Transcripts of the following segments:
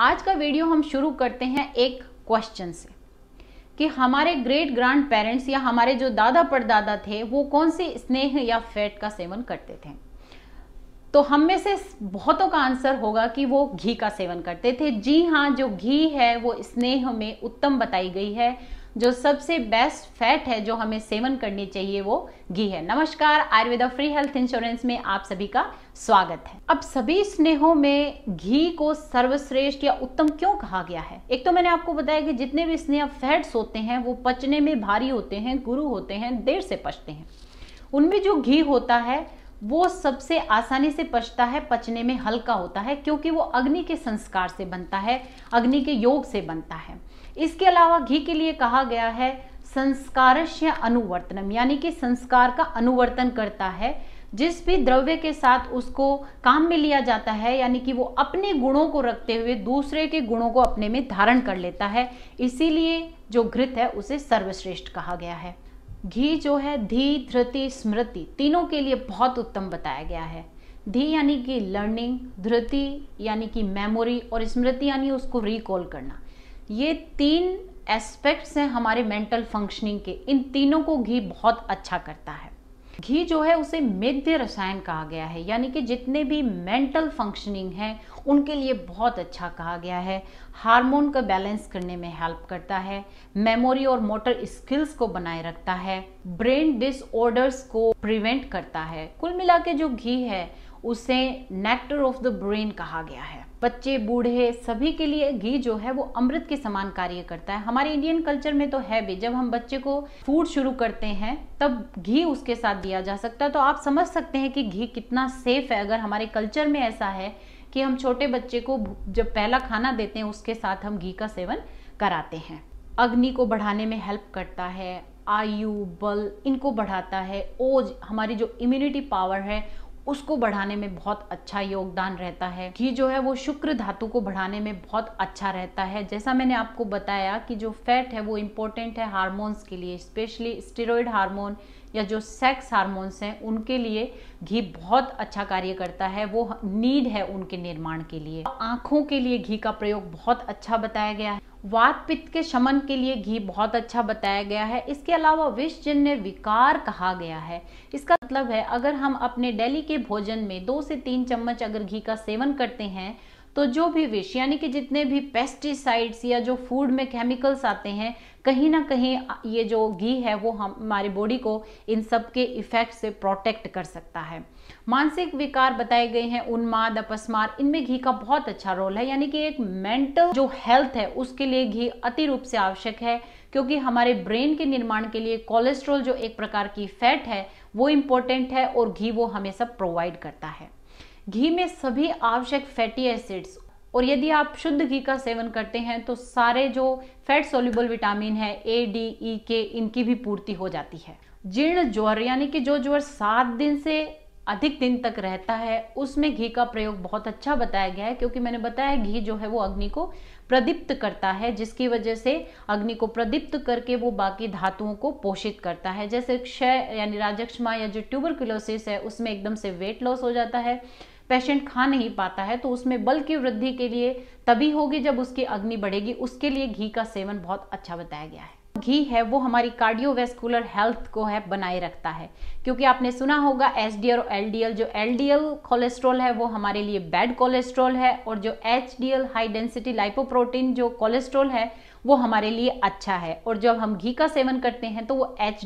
आज का वीडियो हम शुरू करते हैं एक क्वेश्चन से कि हमारे ग्रेट ग्रैंड पेरेंट्स या हमारे जो दादा परदादा थे वो कौन से स्नेह या फैट का सेवन करते थे तो हम में से बहुतों का आंसर होगा कि वो घी का सेवन करते थे जी हाँ जो घी है वो स्नेह में उत्तम बताई गई है जो सबसे बेस्ट फैट है जो हमें सेवन करनी चाहिए वो घी है नमस्कार आयुर्वेदा फ्री हेल्थ इंश्योरेंस में आप सभी का स्वागत है अब सभी स्नेहों में घी को सर्वश्रेष्ठ या उत्तम क्यों कहा गया है एक तो मैंने आपको बताया कि जितने भी स्नेह फैट्स होते हैं वो पचने में भारी होते हैं गुरु होते हैं देर से पचते हैं उनमें जो घी होता है वो सबसे आसानी से पचता है पचने में हल्का होता है क्योंकि वो अग्नि के संस्कार से बनता है अग्नि के योग से बनता है इसके अलावा घी के लिए कहा गया है संस्कार अनुवर्तनम यानी कि संस्कार का अनुवर्तन करता है जिस भी द्रव्य के साथ उसको काम में लिया जाता है यानी कि वो अपने गुणों को रखते हुए दूसरे के गुणों को अपने में धारण कर लेता है इसीलिए जो घृत है उसे सर्वश्रेष्ठ कहा गया है घी जो है धी धृति स्मृति तीनों के लिए बहुत उत्तम बताया गया है धी यानी कि लर्निंग धृति यानी कि मेमोरी और स्मृति यानी उसको रिकॉल करना ये तीन एस्पेक्ट्स हैं हमारे मेंटल फंक्शनिंग के इन तीनों को घी बहुत अच्छा करता है घी जो है उसे मेध्य रसायन कहा गया है यानी कि जितने भी मेंटल फंक्शनिंग हैं उनके लिए बहुत अच्छा कहा गया है हार्मोन का बैलेंस करने में हेल्प करता है मेमोरी और मोटर स्किल्स को बनाए रखता है ब्रेन डिसऑर्डर्स को प्रिवेंट करता है कुल मिला के जो घी है उसे नेक्टर ऑफ द ब्रेन कहा गया है बच्चे बूढ़े सभी के लिए घी जो है वो अमृत के समान कार्य करता है हमारे इंडियन कल्चर में तो है भी जब हम बच्चे को फूड शुरू करते हैं तब घी उसके साथ दिया जा सकता है तो आप समझ सकते हैं कि घी कितना सेफ है अगर हमारे कल्चर में ऐसा है कि हम छोटे बच्चे को जब पहला खाना देते हैं उसके साथ हम घी का सेवन कराते हैं अग्नि को बढ़ाने में हेल्प करता है आयु बल इनको बढ़ाता है ओज हमारी जो इम्यूनिटी पावर है उसको बढ़ाने में बहुत अच्छा योगदान रहता है घी जो है वो शुक्र धातु को बढ़ाने में बहुत अच्छा रहता है जैसा मैंने आपको बताया कि जो फैट है वो इम्पोर्टेंट है हार्मोन्स के लिए स्पेशली स्टेरॉयड हार्मोन या जो सेक्स हार्मोन्स हैं उनके लिए घी बहुत अच्छा कार्य करता है वो नीड है उनके निर्माण के लिए आँखों के लिए घी का प्रयोग बहुत अच्छा बताया गया है वात पित्त के शमन के लिए घी बहुत अच्छा बताया गया है इसके अलावा विषजन्य विकार कहा गया है इसका मतलब है अगर हम अपने डेली के भोजन में दो से तीन चम्मच अगर घी का सेवन करते हैं तो जो भी विष यानी कि जितने भी पेस्टिसाइड्स या जो फूड में केमिकल्स आते हैं कहीं ना कहीं ये जो घी है वो हम बॉडी को इन सब के इफ़ेक्ट से प्रोटेक्ट कर सकता है मानसिक विकार बताए गए हैं उन्माद अपस्मार इनमें घी का बहुत अच्छा रोल है यानी कि एक मेंटल जो हेल्थ है उसके लिए घी अति रूप से आवश्यक है क्योंकि हमारे ब्रेन के निर्माण के लिए कोलेस्ट्रोल जो एक प्रकार की फैट है वो इम्पोर्टेंट है और घी वो हमें सब प्रोवाइड करता है घी में सभी आवश्यक फैटी एसिड्स और यदि आप शुद्ध घी का सेवन करते हैं तो सारे जो फैट सोल्यूबल विटामिन है ए डी ई के इनकी भी पूर्ति हो जाती है जीर्ण ज्वर यानी कि जो ज्वर सात दिन से अधिक दिन तक रहता है उसमें घी का प्रयोग बहुत अच्छा बताया गया है क्योंकि मैंने बताया घी जो है वो अग्नि को प्रदीप्त करता है जिसकी वजह से अग्नि को प्रदीप्त करके वो बाकी धातुओं को पोषित करता है जैसे क्षय यानी राजक्षमा या जो ट्यूबरकुलोसिस है उसमें एकदम से वेट लॉस हो जाता है पेशेंट खा नहीं पाता है तो उसमें बल की वृद्धि के लिए तभी होगी जब उसकी अग्नि बढ़ेगी उसके लिए घी का सेवन बहुत अच्छा बताया गया है घी है वो हमारी कार्डियोवेस्कुलर हेल्थ को है बनाए रखता है क्योंकि आपने सुना होगा एच और एल जो एल कोलेस्ट्रॉल है वो हमारे लिए बैड कोलेस्ट्रॉल है और जो एच हाई डेंसिटी लाइपोप्रोटीन जो कोलेस्ट्रॉल है वो हमारे लिए अच्छा है और जब हम घी का सेवन करते हैं तो वो एच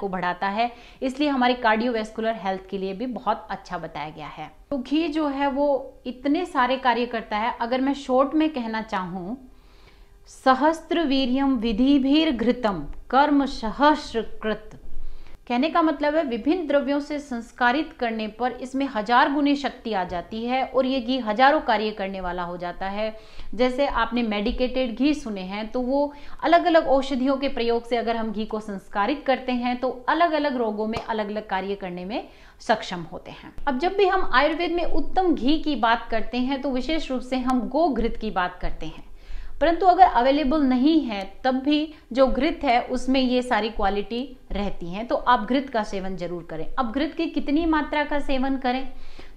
को बढ़ाता है इसलिए हमारे कार्डियोवेस्कुलर हेल्थ के लिए भी बहुत अच्छा बताया गया है तो घी जो है वो इतने सारे कार्य करता है अगर मैं शॉर्ट में कहना चाहूँ सहस्त्र भीर घृतम कर्म सहस्रकृत कहने का मतलब है विभिन्न द्रव्यों से संस्कारित करने पर इसमें हजार गुने शक्ति आ जाती है और ये घी हजारों कार्य करने वाला हो जाता है जैसे आपने मेडिकेटेड घी सुने हैं तो वो अलग अलग औषधियों के प्रयोग से अगर हम घी को संस्कारित करते हैं तो अलग अलग रोगों में अलग अलग कार्य करने में सक्षम होते हैं अब जब भी हम आयुर्वेद में उत्तम घी की बात करते हैं तो विशेष रूप से हम गोघृत की बात करते हैं परंतु अगर अवेलेबल नहीं है तब भी जो घृत है उसमें ये सारी क्वालिटी रहती है तो आप घृत का सेवन जरूर करें अब घृत की कितनी मात्रा का सेवन करें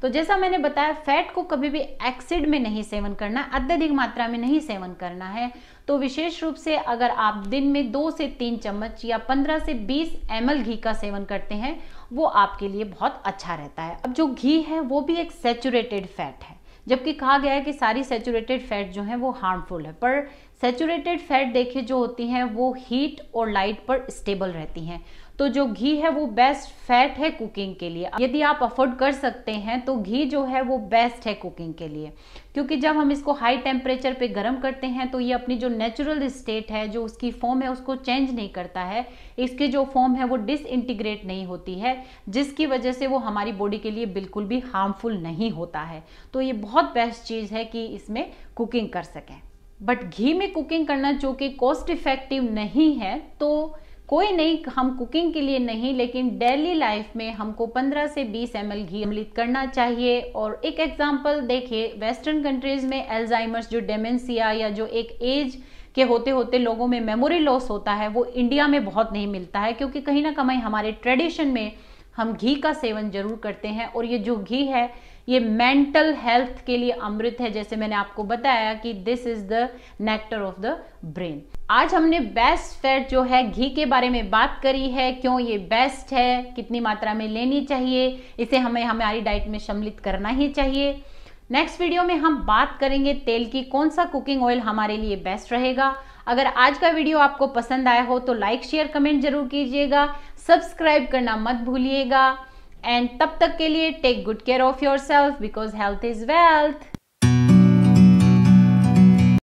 तो जैसा मैंने बताया फैट को कभी भी एक्सिड में नहीं सेवन करना अत्यधिक मात्रा में नहीं सेवन करना है तो विशेष रूप से अगर आप दिन में दो से तीन चम्मच या पंद्रह से बीस एम घी का सेवन करते हैं वो आपके लिए बहुत अच्छा रहता है अब जो घी है वो भी एक सेचुरेटेड फैट है जबकि कहा गया है कि सारी सेचुरेटेड फैट जो है वो हार्मफुल है पर सेचूरेटेड फैट देखिए जो होती हैं वो हीट और लाइट पर स्टेबल रहती हैं तो जो घी है वो बेस्ट फैट है कुकिंग के लिए यदि आप अफोर्ड कर सकते हैं तो घी जो है वो बेस्ट है कुकिंग के लिए क्योंकि जब हम इसको हाई टेम्परेचर पे गर्म करते हैं तो ये अपनी जो नेचुरल स्टेट है जो उसकी फॉर्म है उसको चेंज नहीं करता है इसकी जो फॉर्म है वो डिसइंटीग्रेट नहीं होती है जिसकी वजह से वो हमारी बॉडी के लिए बिल्कुल भी हार्मफुल नहीं होता है तो ये बहुत बेस्ट चीज़ है कि इसमें कुकिंग कर सकें बट घी में कुकिंग करना जो कि कॉस्ट इफेक्टिव नहीं है तो कोई नहीं हम कुकिंग के लिए नहीं लेकिन डेली लाइफ में हमको 15 से 20 एम घी अम्लित करना चाहिए और एक एग्जांपल देखिए वेस्टर्न कंट्रीज में एल्जाइमर्स जो डेमेंसिया या जो एक एज के होते होते लोगों में मेमोरी लॉस होता है वो इंडिया में बहुत नहीं मिलता है क्योंकि कहीं ना कहीं हमारे ट्रेडिशन में हम घी का सेवन जरूर करते हैं और ये जो घी है ये मेंटल हेल्थ के लिए अमृत है जैसे मैंने आपको बताया कि this is the nectar of the brain आज हमने बेस्ट फैट जो है घी के बारे में बात करी है क्यों ये बेस्ट है कितनी मात्रा में लेनी चाहिए इसे हमें हमारी डाइट में सम्मिलित करना ही चाहिए नेक्स्ट वीडियो में हम बात करेंगे तेल की कौन सा कुकिंग ऑयल हमारे लिए बेस्ट रहेगा अगर आज का वीडियो आपको पसंद आया हो तो लाइक शेयर कमेंट जरूर कीजिएगा सब्सक्राइब करना मत भूलिएगा and tab tak take good care of yourself because health is wealth